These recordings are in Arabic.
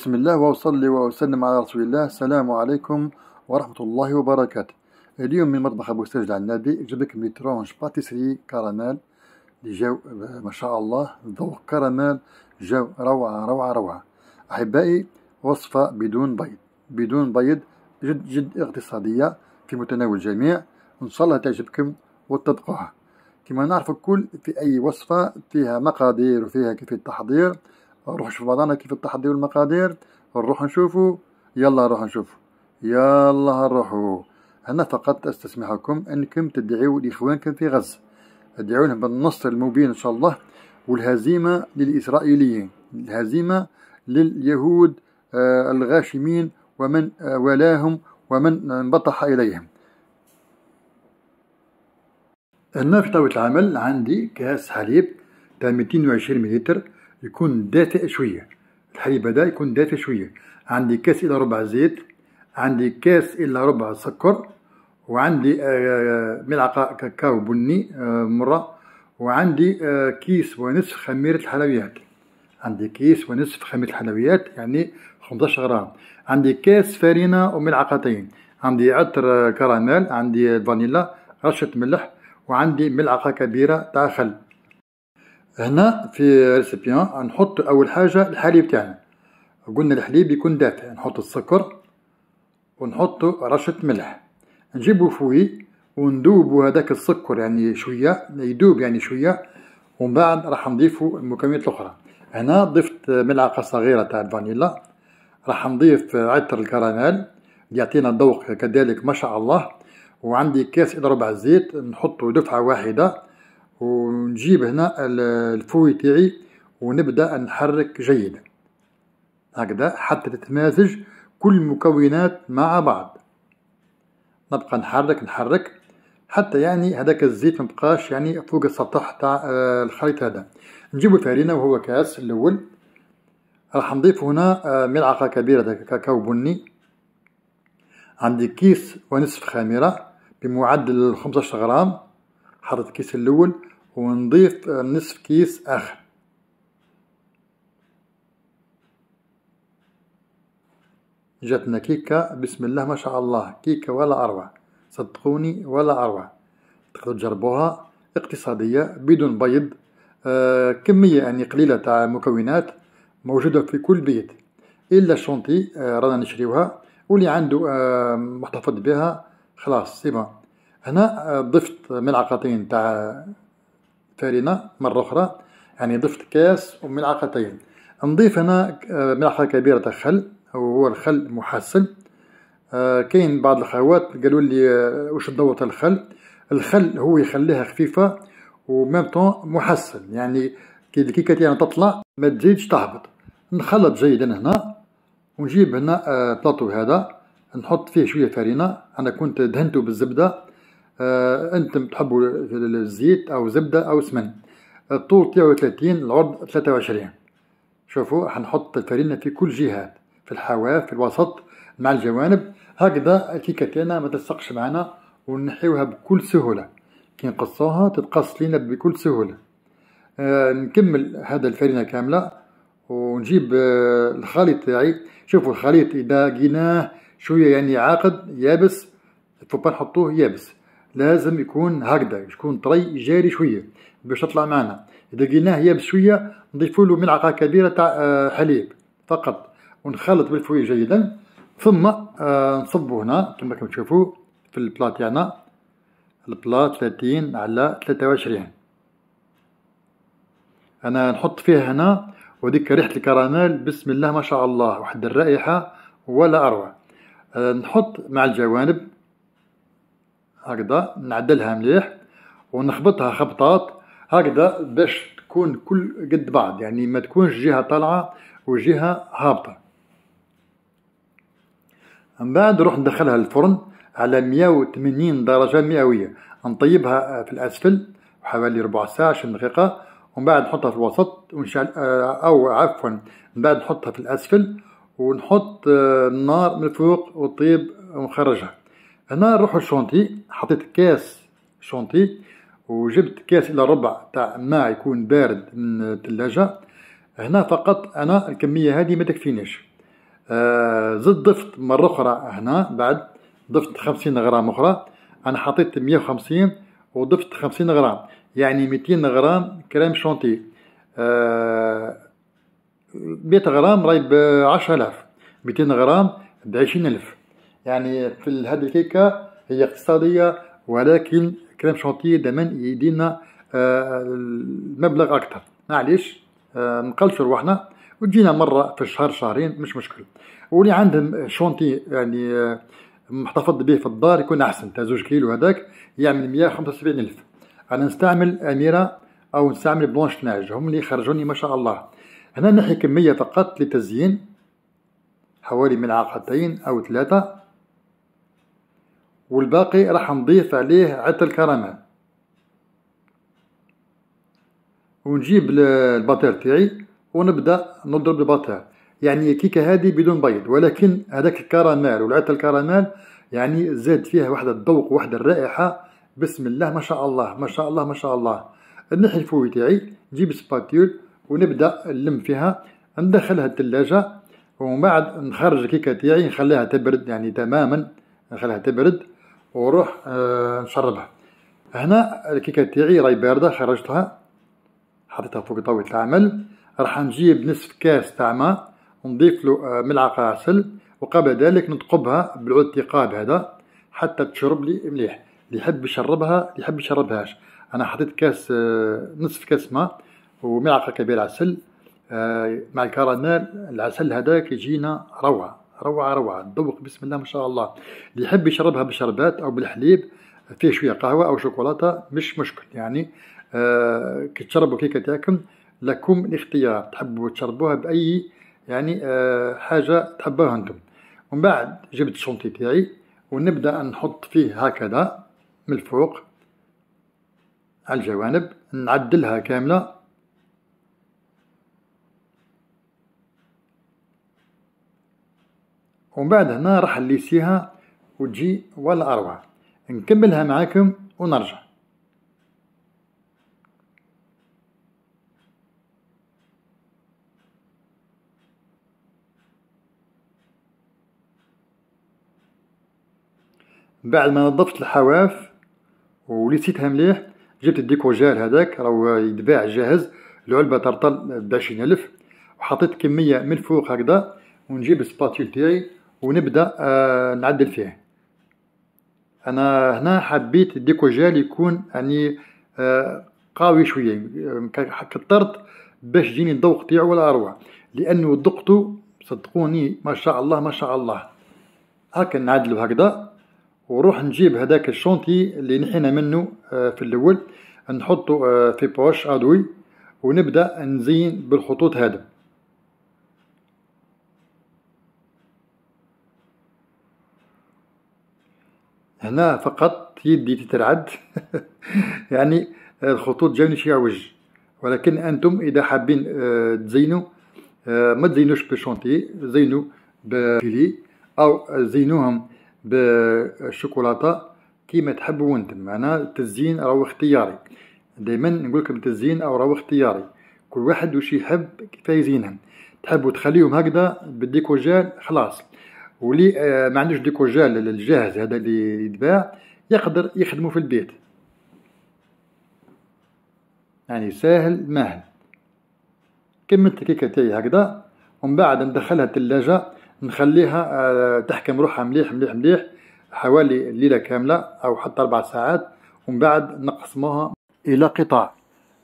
بسم الله وأصلي وأسلم على رسول الله السلام عليكم ورحمة الله وبركاته اليوم من مطبخ أبو سجد على النبي جبت لكم باتيسري كراميل اللي جاو ما شاء الله ذوق كراميل جاو روعة روعة روعة أحبائي وصفة بدون بيض بدون بيض جد جد اقتصادية في متناول الجميع إن شاء الله تعجبكم وتطبقوها كما نعرف الكل في أي وصفة فيها مقادير وفيها كيف التحضير نروح نشوف بعضنا كيف التحدي والمقادير نروح نشوفو يلا نروح نشوفو يلا نروحو هنا فقط استسمحكم انكم تدعيو لاخوانكم في غزه ادعوا لهم بالنصر المبين ان شاء الله والهزيمه للاسرائيليين الهزيمه لليهود آه الغاشمين ومن آه ولاهم ومن انبطح اليهم هنا في طاولة العمل عندي كاس حليب تاع 220 ملل يكون دافئ شوية الحليب هذا يكون دافئ شوية عندي كاس إلا ربع زيت عندي كاس إلا ربع سكر وعندي آه، آه، ملعقة كاكاو بني آه، مرة وعندي كيس ونصف خميرة الحلويات عندي كيس ونصف خميرة الحلويات يعني 15 غرام عندي كاس فارينة وملعقتين عندي عطر كراميل عندي فانيلا رشة ملح وعندي ملعقة كبيرة تاع خل هنا في ريسيبيون نحط اول حاجه الحليب تاعنا قلنا الحليب يكون دافئ نحط السكر ونحط رشه ملح نجيبو فوي وندوبو هذاك السكر يعني شويه يدوب يعني شويه ومن بعد راح نضيفو المكونات الاخرى هنا ضفت ملعقه صغيره تاع الفانيلا راح نضيف عطر الكراميل يعطينا ذوق كذلك ما شاء الله وعندي كاس إلى ربع الزيت نحطو دفعة واحدة ونجيب هنا الفوي تاعي ونبدأ نحرك جيدا هكذا حتى تتمازج كل المكونات مع بعض نبقى نحرك نحرك حتى يعني هذاك الزيت مبقاش يعني فوق السطح تاع آه، الخليط هذا نجيبو الفارينة وهو كاس الأول راح نضيف هنا آه، ملعقة كبيرة كاكاو بني عندي كيس ونصف خميرة بمعدل 15 غرام حطيت الكيس الأول ونضيف نصف كيس أخل جاتنا كيكة بسم الله ما شاء الله كيكة ولا أروع صدقوني ولا أروع تقدروا تجربوها اقتصادية بدون بيض آه كمية يعني قليلة تاع مكونات موجودة في كل بيت إلا الشونتي آه رانا نشريوها واللي عنده آه محتفظ بها خلاص سيبا هنا آه، ضفت ملعقتين تاع فارينة مرة أخرى يعني ضفت كاس وملعقتين نضيف هنا آه، ملعقة كبيرة خل وهو الخل محسن آه، كاين بعض الخوات قالوا لي آه، وش تدور الخل الخل هو يخليها خفيفة وميم طون محسن يعني كي الكيكة يعني تطلع ما تزيدش تهبط نخلط جيدا هنا ونجيب هنا بلاطو هذا نحط فيه شوية فرينة أنا كنت دهنته بالزبدة آه، انتم تحبوا الزيت او زبده او سمن الطول تاعو 30 العرض 23 شوفوا حنحط الفرينه في كل جهات في الحواف في الوسط مع الجوانب هكذا الكيكه كتانة ما تلصقش معنا ونحيوها بكل سهوله كي نقصوها تتقص لينا بكل سهوله آه نكمل هذا الفرينه كامله ونجيب آه الخليط تاعي شوفوا الخليط اذا لقيناه شويه يعني عاقد يابس فبنحطوه يابس لازم يكون هكذا يكون طري جاري شويه باش تطلع معنا اذا لقيناه يابس شويه نضيف له ملعقه كبيره تاع آه، حليب فقط ونخلط بالفويل جيدا ثم آه، نصبو هنا كما راكم تشوفوا في البلاط تاعنا البلا 30 على 23 انا نحط فيها هنا وديك ريحه الكراميل بسم الله ما شاء الله واحد الرائحه ولا اروع آه، نحط مع الجوانب هكذا نعدلها مليح ونخبطها خبطات هكذا باش تكون كل قد بعض يعني ما تكونش جهة طالعة وجهة هابطة من بعد نروح ندخلها الفرن على 180 درجة مئوية نطيبها في الأسفل حوالي ربع ساعة عشرين دقيقة ومن بعد نحطها في الوسط ونشعل آه، أو عفوا من بعد نحطها في الأسفل ونحط آه، النار من فوق وطيب ونخرجها هنا نروحو للشونتي حطيت كاس شونتي وجبت كاس إلى ربع تاع ماء يكون بارد من الثلاجة هنا فقط أنا الكمية هذه ما تكفينيش آه زد ضفت مرة أخرى هنا بعد ضفت خمسين غرام أخرى أنا حطيت 150 وضفت خمسين غرام يعني ميتين غرام كريم شونتي آه 100 غرام راهي ب 10000 ميتين غرام بعشرين ألف يعني في هذه الكيكة هي اقتصادية ولكن كريم شونتيي دائما يدينا آه، المبلغ أكثر معليش آه، نقلشوا روحنا وتجينا مرة في الشهر شهرين مش مشكل واللي عندهم شونتي يعني آه، محتفظ به في الدار يكون أحسن تاع زوج كيلو هذاك يعمل مية خمسة وسبعين ألف أنا نستعمل أميرة أو نستعمل بلونش ناج هم اللي يخرجوني ما شاء الله هنا نحي كمية فقط للتزيين حوالي ملعقتين أو ثلاثة والباقي راح نضيف عليه عطر الكراميل ونجيب الباتير تاعي ونبدا نضرب الباتير يعني كيكه هذه بدون بيض ولكن هذاك الكراميل والعطر الكراميل يعني زاد فيها واحد الذوق وحده الرائحه بسم الله ما شاء الله ما شاء الله ما شاء الله نحي الفوي تاعي نجيب سباتيول ونبدا نلم فيها ندخلها الثلاجه ومن بعد نخرج الكيكه تاعي نخليها تبرد يعني تماما نخليها تبرد وروح آه، نشربها هنا الكيكه تاعي راهي بارده خرجتها حطيتها فوق طاوله العمل راح نجيب نصف كاس تاع ماء نضيف له آه، ملعقه عسل وقبل ذلك نثقبها بالعود الثقاب هذا حتى تشرب لي مليح اللي يحب يشربها اللي يحب يشربهاش انا حطيت كاس آه، نصف كاس ماء وملعقه كبيره عسل مع الكراميل العسل هذاك يجينا روعه روعه روعه نذوق بسم الله ما شاء الله اللي يحب يشربها بالشربات او بالحليب فيه شويه قهوه او شوكولاته مش مشكل يعني آه كي تشربوا كيكه تاعكم لكم الاختيار تحبوا تشربوها باي يعني آه حاجه تحبوها انتم ومن بعد جبت الشونتي تاعي ونبدا نحط فيه هكذا من الفوق على الجوانب نعدلها كامله ومن بعد هنا راح نليسيها وتجي ولا أروع نكملها معاكم ونرجع بعد ما نظفت الحواف وليسيتها مليح جبت الديكو هذاك راهو يتباع جاهز العلبه ترطل ب 20000 وحطيت كميه من الفوق هكذا ونجيب السباتول تاعي ونبدأ آه، نعدل فيه أنا هنا حبيت الديكو يكون يعني آه، قوي شوية كثرت باش يجيني الذوق تاعو ولا أروع لأنه ذقته صدقوني ما شاء الله ما شاء الله هاكا نعدلو هكذا وروح نجيب هذاك الشونتي اللي نحينا منه آه، في الأول نحطه في بوش أدوي ونبدأ نزين بالخطوط هذا هنا فقط يدي تترعد يعني الخطوط جاوني شي عوج ولكن انتم اذا حابين آه، تزينوا آه، ما تزينوش بشونتي زينوا بفيلي او زينوهم بالشوكولاته كيما تحبوا انتم انا التزيين راهو اختياري دائما نقول لكم التزيين او راهو اختياري كل واحد وش يحب كيف يزينهم تحبوا تخليهم هكذا بالديكوجال خلاص ولي آه، ما عندوش ديكوجال الجاهز هذا اللي يتباع يقدر يخدمه في البيت يعني ساهل مهل كملت الكيكه تاعي هكذا ومن بعد ندخلها الثلاجة نخليها آه، تحكم روحها مليح مليح مليح حوالي ليله كاملة أو حتى أربع ساعات ومن بعد نقسموها إلى قطع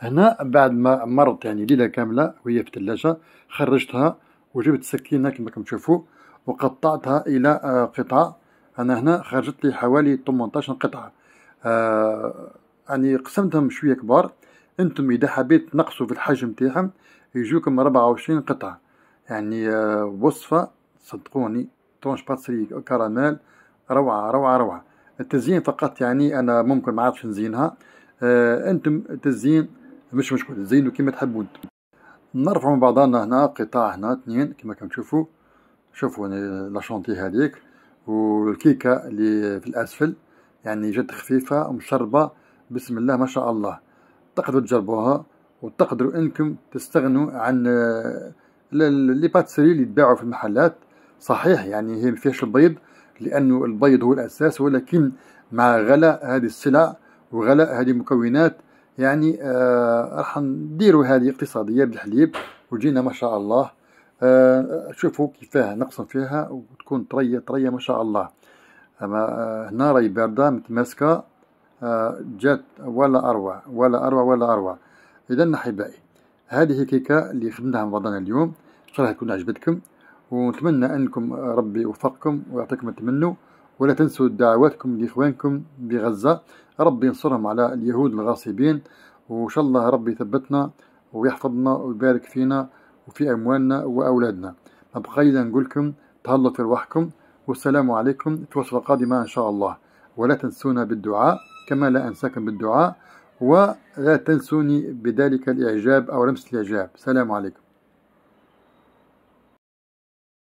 هنا بعد ما مرت يعني ليلة كاملة وهي في الثلاجة خرجتها وجبت سكينة كما راكم تشوفوا وقطعتها إلى آه، قطع أنا هنا خرجت لي حوالي 18 قطعة يعني قسمتهم شوية كبار أنتم إذا حبيت تنقصوا في الحجم تاعهم يجوكم 24 قطعة يعني آه، وصفة صدقوني طونش باتسري كراميل روعة روعة روعة التزيين فقط يعني أنا ممكن ما عادش نزينها أنتم التزيين مش مشكل زينوا كيما تحبون نرفعوا مع بعضنا هنا قطاع هنا اثنين كما كنشوفوا شوفوا لاشونتي هذيك والكيكه اللي في الاسفل يعني جد خفيفه ومشربه بسم الله ما شاء الله تقدروا تجربوها وتقدروا انكم تستغنوا عن آه، لي باتسري اللي يتباعوا في المحلات صحيح يعني هي ما فيهاش البيض لانه البيض هو الاساس ولكن مع غلاء هذه السلع وغلاء هذه المكونات يعني آه راح نديروا هذه اقتصاديه بالحليب وجينا ما شاء الله آه، شوفوا كيفاه نقسم فيها وتكون طرية طرية ما شاء الله أما آه، هنا راهي باردة متماسكة آه، جات ولا أروع ولا أروع ولا أروع إذا أحبائي هذه كيكة اللي خدمناها مع اليوم إن شاء الله تكون عجبتكم ونتمنى أنكم ربي يوفقكم ويعطيكم تمنوا ولا تنسوا دعواتكم لإخوانكم بغزة ربي ينصرهم على اليهود الغاصبين وإن شاء الله ربي يثبتنا ويحفظنا ويبارك فينا وفي أموالنا وأولادنا نبقى إذا نقول لكم تهلاوا في روحكم والسلام عليكم في الوصفة القادمة إن شاء الله ولا تنسونا بالدعاء كما لا أنساكم بالدعاء ولا تنسوني بذلك الإعجاب أو رمس الإعجاب سلام عليكم